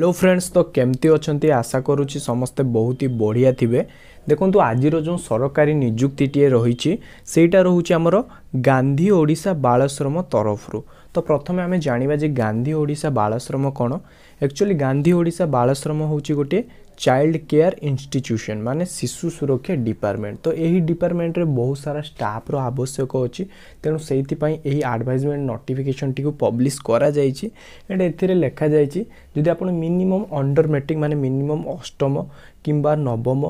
hello friends ତ କେମିତି ଅଛନ୍ତି ଆଶା କରୁଛି ସମସ୍ତେ ବହୁତ ହି ବଢ଼ିଆ ଥିବେ ଦେଖନ୍ତୁ ଆଜିର ଯେଉଁ ସରକାରୀ ନିଯୁକ୍ତିଟିଏ ରହିଛି ସେଇଟା ରହୁଛି ଆମର ଗାନ୍ଧୀ ଓଡ଼ିଶା ବାଳଶ୍ରମ ତରଫରୁ ତ ପ୍ରଥମେ ଆମେ ଜାଣିବା ଯେ ଗାନ୍ଧୀ ଓଡ଼ିଶା ବାଳଶ୍ରମ କ'ଣ একচুয়ালি গান্ধী ଓଡ଼ିଶା ବାଳଶ୍ରମ ହେଉଛି ଗୋଟିଏ ଚାଇଲ୍ଡ କେୟାର ଇନଷ୍ଟିଚ୍ୟୁସନ୍ ମାନେ ଶିଶୁ ସୁରକ୍ଷା ଡିପାର୍ଟମେଣ୍ଟ ତ ଏହି ଡିପାର୍ଟମେଣ୍ଟରେ ବହୁତ ସାରା ଷ୍ଟାଫ୍ର ଆବଶ୍ୟକ ଅଛି ତେଣୁ ସେଇଥିପାଇଁ ଏହି ଆଡ଼ଭାଇଜମେଣ୍ଟ ନୋଟିଫିକେସନ୍ଟିକୁ ପବ୍ଲିଶ କରାଯାଇଛି ଏଣ୍ଡ ଏଥିରେ ଲେଖାଯାଇଛି ଯଦି ଆପଣ ମିନିମମ୍ ଅଣ୍ଡର ମେଟ୍ରିକ୍ ମାନେ ମିନିମମ୍ ଅଷ୍ଟମ କିମ୍ବା ନବମ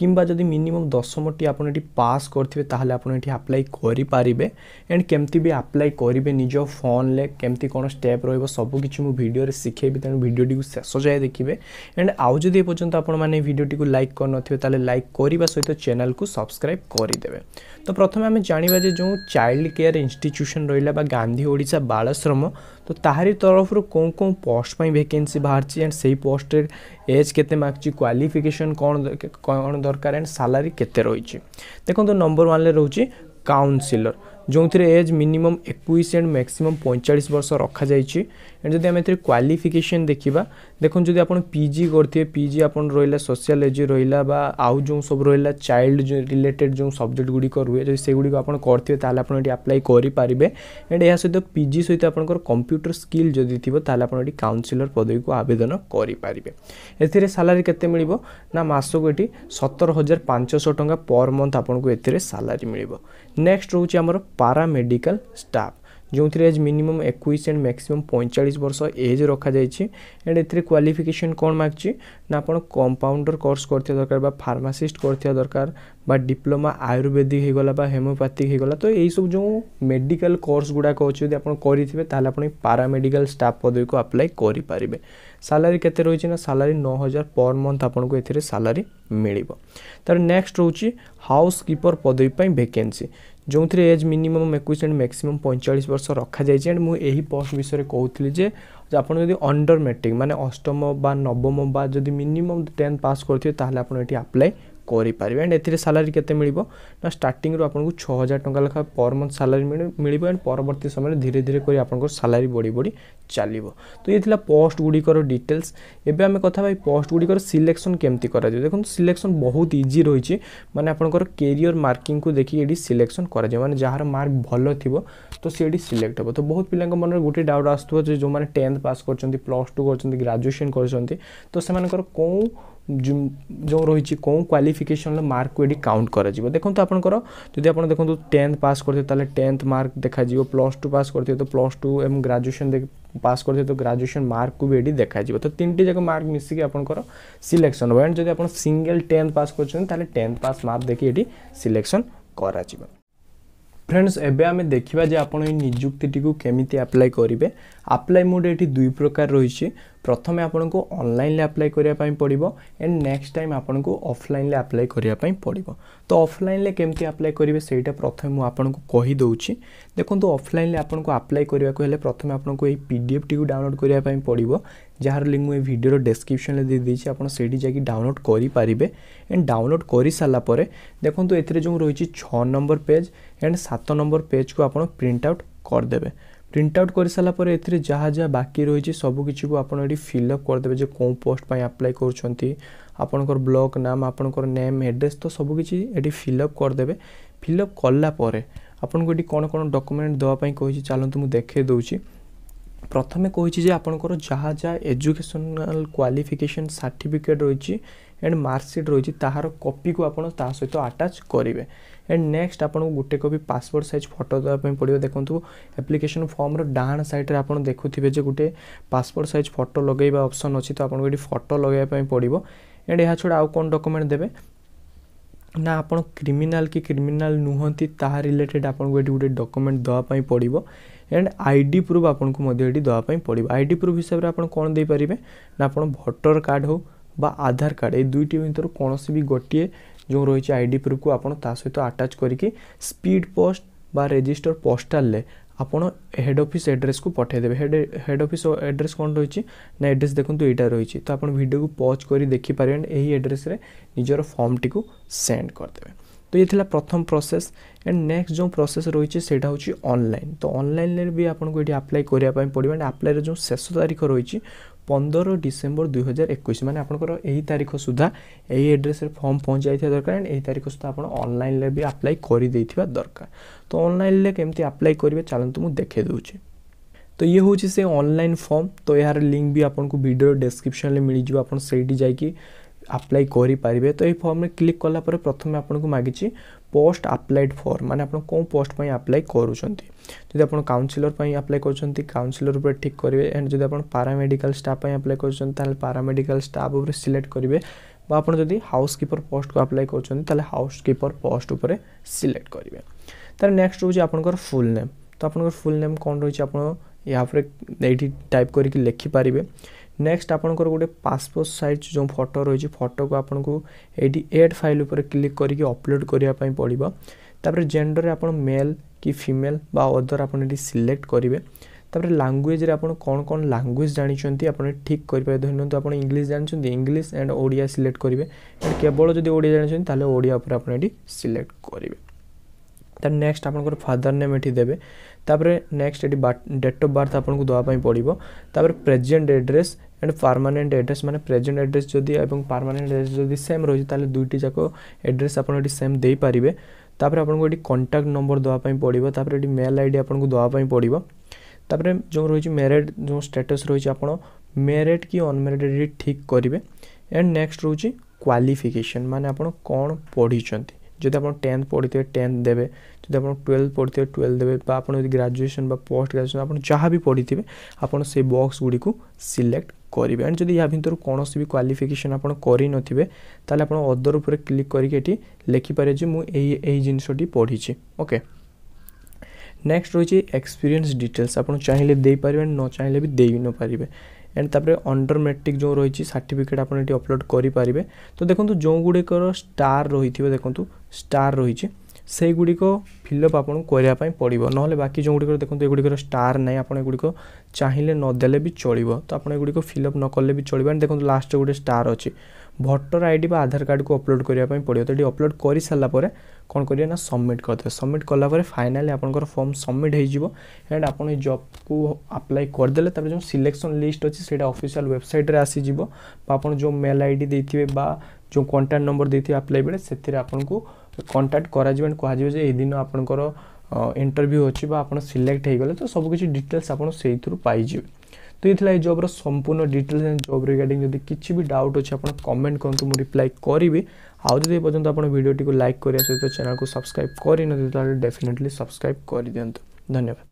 কিংবা যদি ମିନିମମ୍ ଦଶମଟି ଆପଣ ଏଠି ପାସ୍ କରିଥିବେ ତାହେଲେ ଆପଣ ଏଠି ଆପ୍ଲାଏ କରିପାରିବେ ଆଣ୍ଡ କେମିତି ବି ଆପ୍ଲାଏ କରିବେ ନିଜ ଫୋନ୍ରେ କେମିତି କ'ଣ ଷ୍ଟେପ୍ ରହିବ ସବୁକିଛି ମୁଁ ଭିଡ଼ିଓରେ ଶିଖେଇବି ତେଣୁ ଭିଡ଼ିଓଟିକୁ ଶେଷ ଯାଏ ଦେଖିବେ ଆଣ୍ଡ ଆଉ ଯଦି ଏପର୍ଯ୍ୟନ୍ତ ଆପଣମାନେ ଭିଡ଼ିଓଟିକୁ ଲାଇକ୍ କରିନଥିବେ ତାହେଲେ ଲାଇକ୍ କରିବା ସହିତ ଚ୍ୟାନେଲ୍କୁ ସବସ୍କ୍ରାଇବ୍ କରିଦେବେ ତ ପ୍ରଥମେ ଆମେ ଜାଣିବା ଯେ ଯେଉଁ ଚାଇଲ୍ଡ କେୟାର ଇନଷ୍ଟିଚ୍ୟୁସନ୍ ରହିଲା ବା ଗାନ୍ଧୀ ଓଡ଼ିଶା ବାଳାଶ୍ରମ ତ ତାହାରି ତରଫରୁ କେଉଁ କେଉଁ ପୋଷ୍ଟ ପାଇଁ ଭେକେନ୍ସି ବାହାରିଛି ଆଣ୍ଡ ସେଇ ପୋଷ୍ଟରେ ଏଜ୍ କେତେ ମାଗୁଛି କ୍ୱାଲିଫିକେସନ୍ କ'ଣ କ'ଣ ଦରକାର ଆଣ୍ଡ ସାଲାରୀ କେତେ ରହିଛି ଦେଖନ୍ତୁ ନମ୍ବର ୱାନ୍ରେ ରହୁଛି କାଉନସିଲର୍ ଯେଉଁଥିରେ ଏଜ୍ ମିନିମମ୍ ଏକୋଇଶ ଏଣ୍ଡ ମ୍ୟାକ୍ସିମମ୍ ପଇଁଚାଳିଶ ବର୍ଷ ରଖାଯାଇଛି ଏଣ୍ଡ ଯଦି ଆମେ ଏଥିରେ କ୍ୱାଲିଫିକେସନ୍ ଦେଖିବା ଦେଖନ୍ତୁ ଯଦି ଆପଣ ପି ଜି କରିଥିବେ ପି ଜି ଆପଣ ରହିଲା ସୋସିଆଲ୍ ଏଜି ରହିଲା ବା ଆଉ ଯେଉଁ ସବୁ ରହିଲା ଚାଇଲ୍ଡ ରିଲେଟେଡ଼୍ ଯେଉଁ ସବଜେକ୍ଟ ଗୁଡ଼ିକ ରୁହେ ଯଦି ସେଗୁଡ଼ିକ ଆପଣ କରିଥିବେ ତାହେଲେ ଆପଣ ଏଠି ଆପ୍ଲାଏ କରିପାରିବେ ଏଣ୍ଡ ଏହା ସହିତ ପି ଜି ସହିତ ଆପଣଙ୍କର କମ୍ପ୍ୟୁଟର ସ୍କିଲ୍ ଯଦି ଥିବ ତାହେଲେ ଆପଣ ଏଠି କାଉନସିଲର ପଦବୀକୁ ଆବେଦନ କରିପାରିବେ ଏଥିରେ ସାଲାରୀ କେତେ ମିଳିବ ନା ମାସକୁ ଏଠି ସତର ହଜାର ପାଞ୍ଚଶହ ଟଙ୍କା ପର୍ ମନ୍ଥ ଆପଣଙ୍କୁ ଏଥିରେ ସାଲାରୀ ମିଳିବ ନେକ୍ସଟ ରହୁଛି ଆମର ପାରାମେଡ଼ିକାଲ ଷ୍ଟାଫ୍ ଯେଉଁଥିରେ ଏଜ୍ ମିନିମମ୍ ଏକୋଇଶ ଆଣ୍ଡ ମ୍ୟାକ୍ସିମମ୍ ପଇଁଚାଳିଶ ବର୍ଷ ଏଜ୍ ରଖାଯାଇଛି ଆଣ୍ଡ ଏଥିରେ କ୍ୱାଲିଫିକେସନ୍ କ'ଣ ମାଗୁଛି ନା ଆପଣ କମ୍ପାଉଣ୍ଡର କୋର୍ସ କରିଥିବା ଦରକାର ବା ଫାର୍ମାସିଷ୍ଟ କରିଥିବା ଦରକାର বা ডিপ্লোমা আয়ুর্বেদিক হয়েগলা বা হোমিওপ্যাথিক হয়েগলা তো এইসব যে মেডিকাল কোর্স গুড়াক অছে যদি আপনার করে তাহলে আপনি প্যারামেডিকাল স্টাফ পদবী কু আপ্লাই করে পারবে স্যালারি কেতে রয়েছে না স্যালারি ন হাজার পর মন্থ আপনার এতে স্যালারি মিলব তার নেক্সট রয়েছে হাউস কিপর পদবী ভ্যাকেন্সি ଯେଉଁଥିରେ ଏଜ୍ ମିନିମମ୍ ଏକୋଇଶ ଆଣ୍ଡ ମ୍ୟାକ୍ସିମମ୍ ପଇଁଚାଳିଶ ବର୍ଷ ରଖାଯାଇଛି ଆଣ୍ଡ ମୁଁ ଏହି ପୋଷ୍ଟ ବିଷୟରେ କହୁଥିଲି ଯେ ଆପଣ ଯଦି ଅଣ୍ଡର ମେଟ୍ରିକ୍ ମାନେ ଅଷ୍ଟମ ବା ନବମ ବା ଯଦି ମିନିମମ୍ ଟେନ୍ଥ ପାସ୍ କରିଥିବେ ତାହେଲେ ଆପଣ ଏଠି ଆପ୍ଲାଏ କରିପାରିବେ ଆଣ୍ଡ ଏଥିରେ ସାଲାରୀ କେତେ ମିଳିବ ନା ଷ୍ଟାର୍ଟିଂରୁ ଆପଣଙ୍କୁ ଛଅ ହଜାର ଟଙ୍କା ଲେଖା ପର୍ ମନ୍ଥ ସାଲାରୀ ମିଳିବ ଆଣ୍ଡ ପରବର୍ତ୍ତୀ ସମୟରେ ଧୀରେ ଧୀରେ କରି ଆପଣଙ୍କର ସାଲାରୀ ବଢ଼ି ବଢ଼ି ଚାଲିବ ତ ଇଏ ଥିଲା ପୋଷ୍ଟ ଗୁଡ଼ିକର ଡିଟେଲ୍ସ ଏବେ ଆମେ କଥା ହେବା ଏଇ ପୋଷ୍ଟ ଗୁଡ଼ିକର ସିଲେକ୍ସନ୍ କେମିତି କରାଯିବ ଦେଖନ୍ତୁ ସିଲେକ୍ସନ୍ ବହୁତ ଇଜି ରହିଛି ମାନେ ଆପଣଙ୍କର କେରିୟର ମାର୍କିଂକୁ ଦେଖିକି ଏଠି ସିଲେକ୍ସନ୍ କରାଯିବ ମାନେ ଯାହାର ମାର୍କ ଭଲ ଥିବ ତ ସେ ଏଠି ସିଲେକ୍ଟ ହେବ ତ ବହୁତ ପିଲାଙ୍କ ମନରେ ଗୋଟେ ଡାଉଟ୍ ଆସୁଥିବ ଯେ ଯେଉଁମାନେ ଟେନ୍ଥ ପାସ୍ କରିଛନ୍ତି ପ୍ଲସ୍ ଟୁ କରିଛନ୍ତି ଗ୍ରାଜୁଏସନ୍ କରିଛନ୍ତି ତ ସେମାନଙ୍କର କେଉଁ ଯେଉଁ ରହିଛି କେଉଁ କ୍ୱାଲିଫିକେସନ୍ର ମାର୍କକୁ ଏଠି କାଉଣ୍ଟ କରାଯିବ ଦେଖନ୍ତୁ ଆପଣଙ୍କର ଯଦି ଆପଣ ଦେଖନ୍ତୁ ଟେନ୍ଥ ପାସ୍ କରିଥିବେ ତାହେଲେ ଟେନ୍ଥ ମାର୍କ ଦେଖାଯିବ ପ୍ଲସ୍ ଟୁ ପାସ୍ କରିଥିବେ ତ ପ୍ଲସ୍ ଟୁ ଏବଂ ଗ୍ରାଜୁଏସନ୍ ପାସ୍ କରିଥିବେ ତ ଗ୍ରାଜୁଏସନ୍ ମାର୍କକୁ ବି ଏଠି ଦେଖାଯିବ ତ ତିନିଟି ଯାକ ମାର୍କ ମିଶିକି ଆପଣଙ୍କର ସିଲେକ୍ସନ୍ ହେବ ଆଣ୍ଡ ଯଦି ଆପଣ ସିଙ୍ଗଲ୍ ଟେନ୍ଥ ପାସ୍ କରୁଛନ୍ତି ତାହେଲେ ଟେନ୍ଥ ପାସ୍ ମାର୍କ ଦେଖି ଏଠି ସିଲେକ୍ସନ୍ କରାଯିବ ফ্রেন্ডস এবে আমি দেখিবা যে আপনার এই নিযুক্তিটিকে কেমিতি আপ্লাই করবে আপ্লাই মোড এটি দুই প্রকার রয়েছে প্রথমে আপনার অনলাইনে আপ্লাই করা পড়ব এন্ড নেক্সট টাইম আপনার অফলাইনে আপ্লাই করা পড়ব তো অফলাইনে কেমতি আপ্লাই করবে সেইটা প্রথমে মু আপনার কহিদি দেখুন অফলাইনে আপনার আপ্লাই করা হলে প্রথমে আপনার এই পিডিএফটি ডাউনলোড করা পড়ব ଯାହାର ଲିଙ୍କ୍ ମୁଁ ଏ ଭିଡ଼ିଓର ଡେସ୍କ୍ରିପ୍ସନ୍ରେ ଦେଇଦେଇଛି ଆପଣ ସେଇଠି ଯାଇକି ଡାଉନଲୋଡ଼୍ କରିପାରିବେ ଏଣ୍ଡ ଡାଉନଲୋଡ଼୍ କରିସାରିଲା ପରେ ଦେଖନ୍ତୁ ଏଥିରେ ଯେଉଁ ରହିଛି ଛଅ ନମ୍ବର ପେଜ୍ ଏଣ୍ଡ ସାତ ନମ୍ବର ପେଜ୍କୁ ଆପଣ ପ୍ରିଣ୍ଟ ଆଉଟ୍ କରିଦେବେ ପ୍ରିଣ୍ଟ ଆଉଟ୍ କରିସାରିଲା ପରେ ଏଥିରେ ଯାହା ଯାହା ବାକି ରହିଛି ସବୁକିଛିକୁ ଆପଣ ଏଠି ଫିଲ୍ଅପ୍ କରିଦେବେ ଯେ କେଉଁ ପୋଷ୍ଟ ପାଇଁ ଆପ୍ଲାଏ କରୁଛନ୍ତି ଆପଣଙ୍କର ବ୍ଲକ୍ ନାମ ଆପଣଙ୍କର ନେମ୍ ଆଡ୍ରେସ୍ ତ ସବୁକିଛି ଏଠି ଫିଲ୍ଅପ୍ କରିଦେବେ ଫିଲ୍ଅପ୍ କଲା ପରେ ଆପଣଙ୍କୁ ଏଠି କ'ଣ କ'ଣ ଡକୁମେଣ୍ଟ ଦେବା ପାଇଁ କହିଛି ଚାଲନ୍ତୁ ମୁଁ ଦେଖାଇ ଦେଉଛି প্রথমে কইছি যে আপনার যা যা এজুকেশনাল কোয়ালিফিকেসন সার্টিফিকেট রয়েছে এন্ড মার্কসিট রয়েছে তাহার কপিকে আপনার তা সহ আটাচ করবে এন্ড নেক্সট আপনার গোটে কপি পাসপোর্ট সাইজ ফটো দেওয়া পড়বে দেখুন আপ্লিকেশন ফর্মর ডাহাণ সাইড্রে আপনার দেখুবে যে গোটে পাসপোর্ট সাইজ ফটো লগাইবা অপসন অছি তো আপনার এটি ফটো লগাইবা পড়ব এন্ড এ ছড়া আউ কোন ডকুমেন্ট দেবে ନା ଆପଣ କ୍ରିମିନାଲ୍ କି କ୍ରିମିନାଲ୍ ନୁହନ୍ତି ତାହା ରିଲେଟେଡ଼୍ ଆପଣଙ୍କୁ ଏଠି ଗୋଟେ ଡକୁମେଣ୍ଟ ଦେବା ପାଇଁ ପଡ଼ିବ एंड आई डी प्रूफ आपको ये देवाई पड़ो आई डी प्रूफ हिसाब से आप कौन दे पारे ना आप भोटर कार्ड हो বা আধার কার্ড এই দুইটি ভিতর কোণী বি গোটিয়ে যে রয়েছে আইডি প্রুফকু আপনার তা সহ আটাচ করি স্পিড পোস্ট বা রেজিষ্টর পোস্টালে আপনার হেড অফিস এড্রেসক পঠাই দেবে হেড হেড অফিস এড্রেস কোণ রয়েছে না এড্রেস দেখুন এইটা রয়েছে তো আপনার ভিডিওকে পজ করে দেখিপারে এই এড্রেসে নিজের ফর্মটি সেন্ড করেদেবে তো ଇଏ ଥିଲା ପ୍ରଥମ ପ୍ରୋସେସ୍ ଆଣ୍ଡ ନେକ୍ସଟ ଯେଉଁ ପ୍ରୋସେସ୍ ରହିଛି ସେଇଟା ହେଉଛି ଅନଲାଇନ୍ ତ ଅନଲାଇନ୍ରେ ବି ଆପଣଙ୍କୁ ଏଠି ଆପ୍ଲାଏ କରିବା ପାଇଁ ପଡ଼ିବ ଆଣ୍ଡ ଆପ୍ଲାଏର ଯେଉଁ ଶେଷ ତାରିଖ ରହିଛି ପନ୍ଦର ଡିସେମ୍ବର ଦୁଇହଜାର ଏକୋଇଶ ମାନେ ଆପଣଙ୍କର ଏହି ତାରିଖ ସୁଦ୍ଧା ଏହି ଆଡ୍ରେସ୍ରେ ଫର୍ମ ପହଞ୍ଚି ଯାଇଥିବା ଦରକାର ଆଣ୍ଡ ଏହି ତାରିଖ ସୁଦ୍ଧା ଆପଣ ଅନଲାଇନ୍ରେ ବି ଆପ୍ଲାଏ କରିଦେଇଥିବା ଦରକାର ତ ଅନଲାଇନ୍ରେ କେମିତି ଆପ୍ଲାଏ କରିବେ ଚାଲନ୍ତୁ ମୁଁ ଦେଖାଇ ଦେଉଛି ତ ଇଏ ହେଉଛି ସେ ଅନଲାଇନ୍ ଫର୍ମ ତ ଏହାର ଲିଙ୍କ୍ ବି ଆପଣଙ୍କୁ ଭିଡ଼ିଓ ଡେସ୍କ୍ରିପ୍ସନ୍ରେ ମିଳିଯିବ ଆପଣ ସେଇଠି ଯାଇକି ଆପ୍ଲାଏ କରିପାରିବେ ତ ଏହି ଫର୍ମରେ କ୍ଲିକ୍ କଲାପରେ ପ୍ରଥମେ ଆପଣଙ୍କୁ ମାଗିଛି ପୋଷ୍ଟ ଆପ୍ଲାଏଡ଼୍ ଫର୍ମ ମାନେ ଆପଣ କେଉଁ ପୋଷ୍ଟ ପାଇଁ ଆପ୍ଲାଏ କରୁଛନ୍ତି ଯଦି ଆପଣ କାଉନସିଲର ପାଇଁ ଆପ୍ଲାଏ କରୁଛନ୍ତି କାଉନସିଲର ଉପରେ ଠିକ୍ କରିବେ ଆଣ୍ଡ ଯଦି ଆପଣ ପାରାମେଡ଼ିକାଲ ଷ୍ଟାଫ୍ ପାଇଁ ଆପ୍ଲାଏ କରୁଛନ୍ତି ତାହେଲେ ପାରାମେଡ଼ିକାଲ ଷ୍ଟାଫ୍ ଉପରେ ସିଲେକ୍ଟ କରିବେ ବା ଆପଣ ଯଦି ହାଉସ୍ କିପର ପୋଷ୍ଟକୁ ଆପ୍ଲାଏ କରୁଛନ୍ତି ତାହେଲେ ହାଉସ୍ କିପର ପୋଷ୍ଟ ଉପରେ ସିଲେକ୍ଟ କରିବେ ତାର ନେକ୍ସଟ ରହୁଛି ଆପଣଙ୍କର ଫୁଲ୍ ନେମ୍ ତ ଆପଣଙ୍କର ଫୁଲ୍ ନେମ୍ କ'ଣ ରହିଛି ଆପଣ ଏହା ଉପରେ ଏଇଠି ଟାଇପ୍ କରିକି ଲେଖିପାରିବେ নেক্সট আপনার গোটে পাসপোর্ট সাইজ যে ফটো রয়েছে ফটোক আপনার এইটি এড ফাইল উপরে ক্লিক করি অপলোড করা পড়ব তাপরে জেন্ডর আপনার মেল কি ফিমেল বা অদর আপনার এটি সিলেক্ট করবে তাপরে ଲାଙ୍ଗୁଏଜ୍ରେ ଆପଣ କ'ଣ କ'ଣ ଲାଙ୍ଗୁଏଜ୍ ଜାଣିଛନ୍ତି ଆପଣ ଠିକ୍ କରିପାରିବେ ଧରିନିଅନ୍ତୁ ଆପଣ ଇଂଲିଶ ଜାଣିଛନ୍ତି ଇଂଲିଶ ଆଣ୍ଡ ଓଡ଼ିଆ ସିଲେକ୍ଟ କରିବେ କେବଳ ଯଦି ଓଡ଼ିଆ ଜାଣିଛନ୍ତି ତାହେଲେ ଓଡ଼ିଆ ଉପରେ ଆପଣ ଏଠି ସିଲେକ୍ଟ କରିବେ ତାର ନେକ୍ସଟ ଆପଣଙ୍କର ଫାଦର ନେମ୍ ଏଠି ଦେବେ ତାପରେ ନେକ୍ସଟ ଏଠି ଡେଟ୍ ଅଫ୍ ବାର୍ଥ ଆପଣଙ୍କୁ ଦେବା ପାଇଁ ପଡ଼ିବ ତାପରେ present address and permanent address ମାନେ ପ୍ରେଜେଣ୍ଟ ଆଡ୍ରେସ୍ ଯଦି ଏବଂ ପାର୍ମାନେଣ୍ଟ ଆଡ୍ରେସ୍ ଯଦି ସେମ୍ ରହିଛି ତାହେଲେ ଦୁଇଟି ଯାକ ଆଡ୍ରେସ୍ ଆପଣ ଏଠି ସେମ୍ ଦେଇପାରିବେ ତାପରେ ଆପଣଙ୍କୁ ଏଠି କଣ୍ଟାକ୍ଟ ନମ୍ବର ଦେବା ପାଇଁ ପଡ଼ିବ ତାପରେ ଏଠି ମେଲ୍ ଆଇ ଡ଼ି ଆପଣଙ୍କୁ ଦେବା ପାଇଁ ପଡ଼ିବ ତାପରେ ଯେଉଁ ରହିଛି ମ୍ୟାରେଡ଼୍ ଯେଉଁ ଷ୍ଟାଟସ୍ ରହିଛି ଆପଣ ମ୍ୟାରେଡ଼୍ କି ଅନମ୍ୟାରେଡ଼୍ ଏଠି ଠିକ୍ କରିବେ ଆଣ୍ଡ ନେକ୍ସଟ ରହୁଛି କ୍ୱାଲିଫିକେସନ୍ ମାନେ ଆପଣ କ'ଣ ପଢ଼ିଛନ୍ତି যদি ଆପଣ ଟେନ୍ଥ ପଢ଼ିଥିବେ ଟେନ୍ଥ ଦେବେ ଯଦି ଆପଣ ଟୁଏଲ୍ଭ ପଢ଼ିଥିବେ ଟୁଏଲ୍ଭ ଦେବେ ବା ଆପଣ ଯଦି ଗ୍ରାଜୁଏସନ୍ ବା ପୋଷ୍ଟ ଗ୍ରାଜୁଏସନ୍ ଆପଣ ଯାହା ବି ପଢ଼ିଥିବେ ଆପଣ ସେଇ ବକ୍ସ ଗୁଡ଼ିକୁ ସିଲେକ୍ଟ କରିବେ ଆଣ୍ଡ ଯଦି ୟା ଭିତରୁ କୌଣସି ବି କ୍ୱାଲିଫିକେସନ୍ ଆପଣ କରିନଥିବେ ତାହେଲେ ଆପଣ ଅଦର ଉପରେ କ୍ଲିକ୍ କରିକି ଏଠି ଲେଖିପାରିବେ ଯେ ମୁଁ ଏଇ ଏଇ ଜିନିଷଟି ପଢ଼ିଛି ଓକେ ନେକ୍ସଟ ରହିଛି ଏକ୍ସପିରିଏନ୍ସ ଡିଟେଲ୍ସ ଆପଣ ଚାହିଁଲେ ଦେଇପାରିବେ ନ ଚାହିଁଲେ ବି ଦେଇ ନପାରିବେ ଆଣ୍ଡ ତାପରେ ଅଣ୍ଡର ମେଟ୍ରିକ୍ ଯେଉଁ ରହିଛି ସାର୍ଟିଫିକେଟ୍ ଆପଣ ଏଠି ଅପଲୋଡ଼ କରିପାରିବେ ତ ଦେଖନ୍ତୁ ଯେଉଁଗୁଡ଼ିକର ଷ୍ଟାର୍ ରହିଥିବ ଦେଖନ୍ତୁ ଷ୍ଟାର୍ ରହିଛି সেইগুড়িক ফিଲ୍ଅପ୍ ଆପଣଙ୍କୁ କରିବା ପାଇଁ ପଡ଼ିବ ନହେଲେ ବାକି ଯେଉଁଗୁଡ଼ିକର ଦେଖନ୍ତୁ ଏଗୁଡ଼ିକର ଷ୍ଟାର୍ ନାହିଁ ଆପଣ ଏଗୁଡ଼ିକ ଚାହିଁଲେ ନଦେଲେ ବି ଚଳିବ ତ ଆପଣ ଏଗୁଡ଼ିକ ଫିଲ୍ଅପ୍ ନ କଲେ ବି ଚଳିବ ଆଣ୍ଡ ଦେଖନ୍ତୁ ଲାଷ୍ଟରେ ଗୋଟେ ଷ୍ଟାର୍ ଅଛି ଭୋଟର ଆଇଡ଼ି ବା ଆଧାର କାର୍ଡ଼କୁ ଅପଲୋଡ଼ କରିବା ପାଇଁ ପଡ଼ିବ ତ ଏଠି ଅପଲୋଡ଼ କରିସାରିଲା ପରେ କ'ଣ କରିବେ ନା ସବମିଟ୍ କରିଦେବେ ସବମିଟ୍ କଲା ପରେ ଫାଇନାଲି ଆପଣଙ୍କର ଫର୍ମ ସବମିଟ୍ ହେଇଯିବ ଆଣ୍ଡ ଆପଣ ଏ ଜବ୍କୁ ଆପ୍ଲାଏ କରିଦେଲେ ତା'ପରେ ଯେଉଁ ସିଲେକ୍ସନ୍ ଲିଷ୍ଟ ଅଛି ସେଇଟା ଅଫିସିଆଲ୍ ୱେବସାଇଟ୍ରେ ଆସିଯିବ ବା ଆପଣ ଯେଉଁ ମେଲ୍ ଆଇ ଡ଼ି ଦେଇଥିବେ ବା ଯେଉଁ କଣ୍ଟାକ୍ଟ ନମ୍ବର ଦେଇଥିବେ ଆପ୍ଲାଏ ବେଳେ ସେଥିରେ ଆପଣଙ୍କୁ কଣ୍ଟାକ୍ଟ କରାଯିବ ଆଣ୍ଡ କୁହାଯିବ ଯେ ଏଇ ଦିନ ଆପଣଙ୍କର ଇଣ୍ଟରଭ୍ୟୁ ଅଛି ବା ଆପଣ ସିଲେକ୍ଟ ହୋଇଗଲେ ତ ସବୁକିଛି ଡିଟେଲ୍ସ ଆପଣ ସେଇଥିରୁ ପାଇଯିବେ ତ ଏଇ ଥିଲା ଏଇ ଜବ୍ର ସମ୍ପୂର୍ଣ୍ଣ ଡିଟେଲ୍ସ ଆଣ୍ଡ ଜବ୍ ରିଗାର୍ଡ଼ିଂ ଯଦି କିଛି ବି ଡାଉଟ୍ ଅଛି ଆପଣ କମେଣ୍ଟ କରନ୍ତୁ ମୁଁ ରିପ୍ଲାଏ କରିବି ଆଉ ଯଦି ଏପର୍ଯ୍ୟନ୍ତ ଆପଣ ଭିଡ଼ିଓଟିକୁ ଲାଇକ୍ କରିବା ସହିତ ଚ୍ୟାନେଲକୁ ସବସ୍କ୍ରାଇବ୍ କରିନଥିବେ ତାହେଲେ ଡେଫିନେଟଲି ସବସ୍କ୍ରାଇବ୍ କରିଦିଅନ୍ତୁ ଧନ୍ୟବାଦ